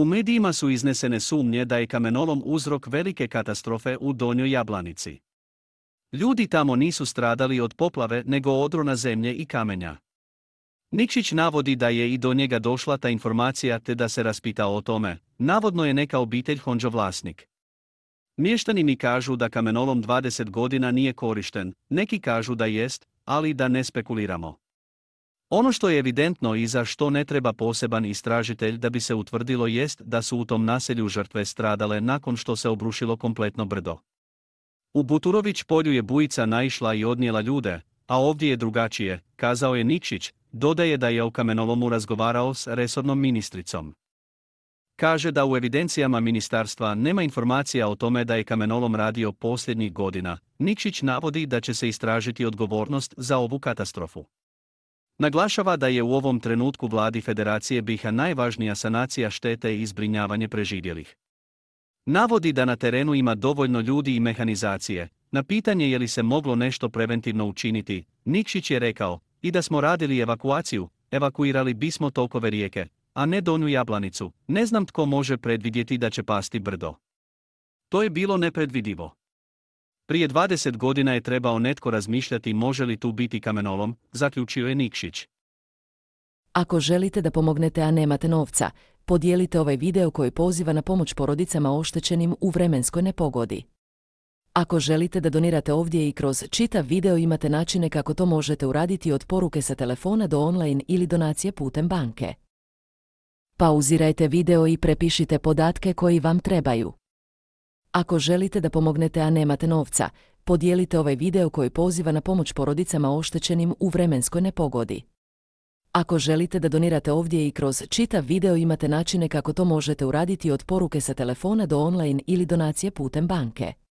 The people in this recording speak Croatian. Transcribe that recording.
U medijima su iznesene sumnje da je kamenolom uzrok velike katastrofe u Donjoj Jablanici. Ljudi tamo nisu stradali od poplave nego odrona zemlje i kamenja. Nikšić navodi da je i do njega došla ta informacija te da se raspitao o tome, navodno je neka obitelj Honđo vlasnik. Mještani mi kažu da kamenolom 20 godina nije korišten, neki kažu da jest, ali da ne spekuliramo. Ono što je evidentno i za što ne treba poseban istražitelj da bi se utvrdilo jest da su u tom naselju žrtve stradale nakon što se obrušilo kompletno brdo. U Buturović polju je bujica naišla i odnijela ljude, a ovdje je drugačije, kazao je Nikšić, dodaje da je o kamenolomu razgovarao s resornom ministricom. Kaže da u evidencijama ministarstva nema informacija o tome da je kamenolom radio posljednjih godina, Nikšić navodi da će se istražiti odgovornost za ovu katastrofu. Naglašava da je u ovom trenutku vladi Federacije biha najvažnija sanacija štete i izbrinjavanje preživjelih. Navodi da na terenu ima dovoljno ljudi i mehanizacije, na pitanje je li se moglo nešto preventivno učiniti, Nikšić je rekao, i da smo radili evakuaciju, evakuirali bismo tokove rijeke, a ne donju jablanicu, ne znam tko može predvidjeti da će pasti brdo. To je bilo nepredvidivo. Prije 20 godina je trebao netko razmišljati može li tu biti kamenolom, zaključio je Nikšić. Ako želite da pomognete, a nemate novca, podijelite ovaj video koji poziva na pomoć porodicama oštećenim u vremenskoj nepogodi. Ako želite da donirate ovdje i kroz čitav video imate načine kako to možete uraditi od poruke sa telefona do online ili donacije putem banke. Pauzirajte video i prepišite podatke koji vam trebaju. Ako želite da pomognete, a nemate novca, podijelite ovaj video koji poziva na pomoć porodicama oštećenim u vremenskoj nepogodi. Ako želite da donirate ovdje i kroz čitav video imate načine kako to možete uraditi od poruke sa telefona do online ili donacije putem banke.